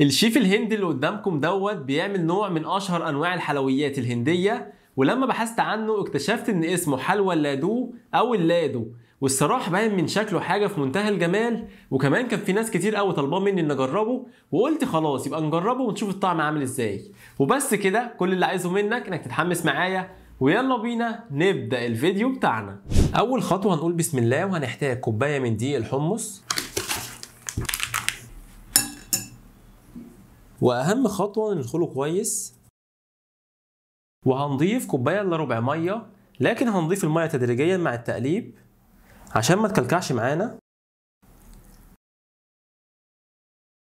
الشيف الهندي اللي قدامكم دوت بيعمل نوع من اشهر انواع الحلويات الهنديه ولما بحثت عنه اكتشفت ان اسمه حلوى اللادو او اللادو والصراحه باين من شكله حاجه في منتهى الجمال وكمان كان في ناس كتير قوي طالباه مني ان اجربه وقلت خلاص يبقى نجربه ونشوف الطعم عامل ازاي وبس كده كل اللي عايزه منك انك تتحمس معايا ويلا بينا نبدا الفيديو بتاعنا اول خطوه هنقول بسم الله وهنحتاج كوبايه من دقيق الحمص واهم خطوه ندخله كويس وهنضيف كوبايه الا ربع ميه لكن هنضيف الميه تدريجيا مع التقليب عشان ما تكلكعش معانا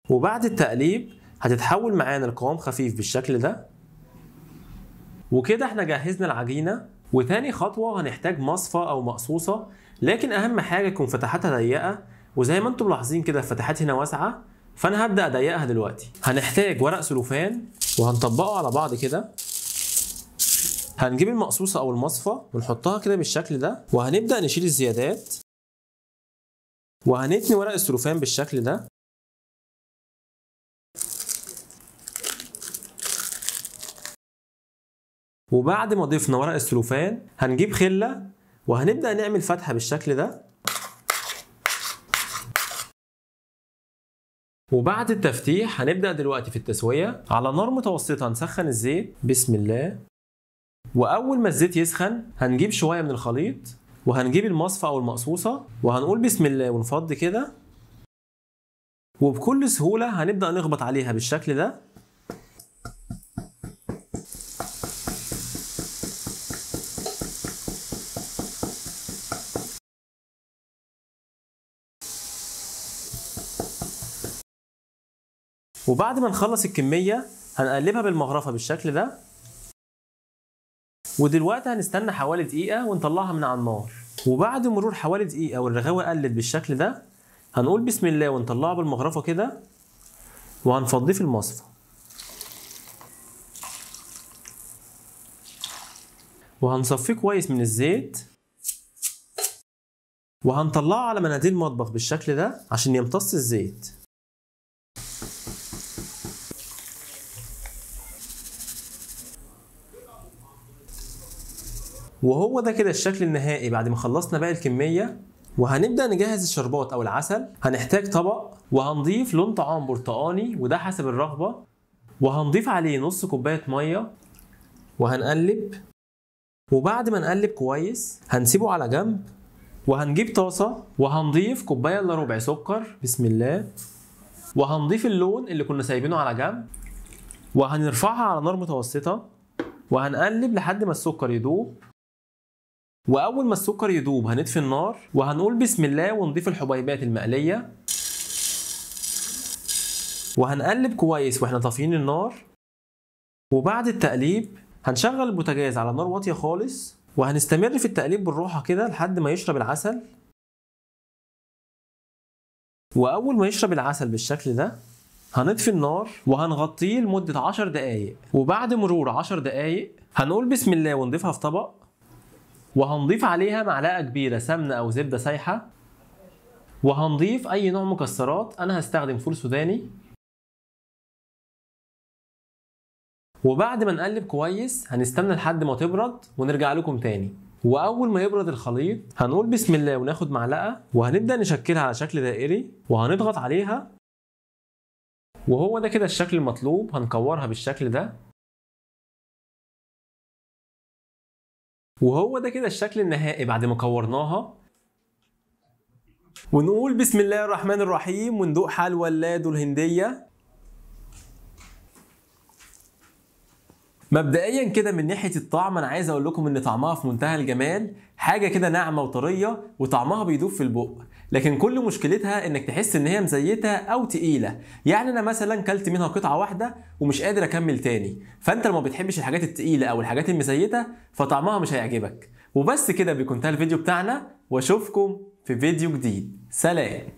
وبعد التقليب هتتحول معانا لقوام خفيف بالشكل ده وكده احنا جهزنا العجينه وتاني خطوه هنحتاج مصفى او مقصوصه لكن اهم حاجه يكون فتحاتها ضيقه وزي ما انتم ملاحظين كده الفتحات هنا واسعه فانا هبدا اضيقها دلوقتي هنحتاج ورق سلوفان وهنطبقه على بعض كده هنجيب المقصوصه او المصفى ونحطها كده بالشكل ده وهنبدا نشيل الزيادات وهنتني ورق السلوفان بالشكل ده وبعد ما ضفنا ورق السلوفان هنجيب خله وهنبدا نعمل فتحه بالشكل ده وبعد التفتيح هنبدا دلوقتي في التسويه على نار متوسطه هنسخن الزيت بسم الله واول ما الزيت يسخن هنجيب شويه من الخليط وهنجيب المصفى او المقصوصه وهنقول بسم الله ونفض كده وبكل سهوله هنبدا نخبط عليها بالشكل ده وبعد ما نخلص الكميه هنقلبها بالمغرفه بالشكل ده ودلوقتي هنستنى حوالي دقيقه ونطلعها من على النار وبعد مرور حوالي دقيقه والرغاوه قلت بالشكل ده هنقول بسم الله ونطلعها بالمغرفه كده وهنفضيه في المصفى وهنصفيه كويس من الزيت وهنطلعه على مناديل مطبخ بالشكل ده عشان يمتص الزيت وهو ده كده الشكل النهائي بعد ما خلصنا باقي الكميه وهنبدا نجهز الشربات او العسل هنحتاج طبق وهنضيف لون طعام برتقاني وده حسب الرغبه وهنضيف عليه نص كوبايه ميه وهنقلب وبعد ما نقلب كويس هنسيبه على جنب وهنجيب طاسه وهنضيف كوبايه الا ربع سكر بسم الله وهنضيف اللون اللي كنا سايبينه على جنب وهنرفعها على نار متوسطه وهنقلب لحد ما السكر يدوب واول ما السكر يذوب هنطفي النار وهنقول بسم الله ونضيف الحبيبات المقليه وهنقلب كويس واحنا طافيين النار وبعد التقليب هنشغل البوتاجاز على نار واطيه خالص وهنستمر في التقليب بالراحه كده لحد ما يشرب العسل واول ما يشرب العسل بالشكل ده هنطفي النار وهنغطيه لمده 10 دقائق وبعد مرور 10 دقائق هنقول بسم الله ونضيفها في طبق وهنضيف عليها معلقه كبيره سمنه او زبده سايحه وهنضيف اي نوع مكسرات انا هستخدم فول سوداني وبعد ما نقلب كويس هنستنى لحد ما تبرد ونرجع لكم تاني واول ما يبرد الخليط هنقول بسم الله وناخد معلقه وهنبدا نشكلها على شكل دائري وهنضغط عليها وهو ده كده الشكل المطلوب هنكورها بالشكل ده وهو ده كده الشكل النهائي بعد ما كورناها ونقول بسم الله الرحمن الرحيم وندوق حلوى اللادو الهندية مبدئيا كده من ناحية الطعم أنا عايز أقول لكم إن طعمها في منتهى الجمال حاجه كده ناعمه وطريه وطعمها بيدوب في البق لكن كل مشكلتها انك تحس ان هي مزيته او تقيله يعني انا مثلا كلت منها قطعه واحده ومش قادر اكمل تاني فانت لما بتحبش الحاجات التقيله او الحاجات المزيته فطعمها مش هيعجبك وبس كده بيكون ده الفيديو بتاعنا واشوفكم في فيديو جديد سلام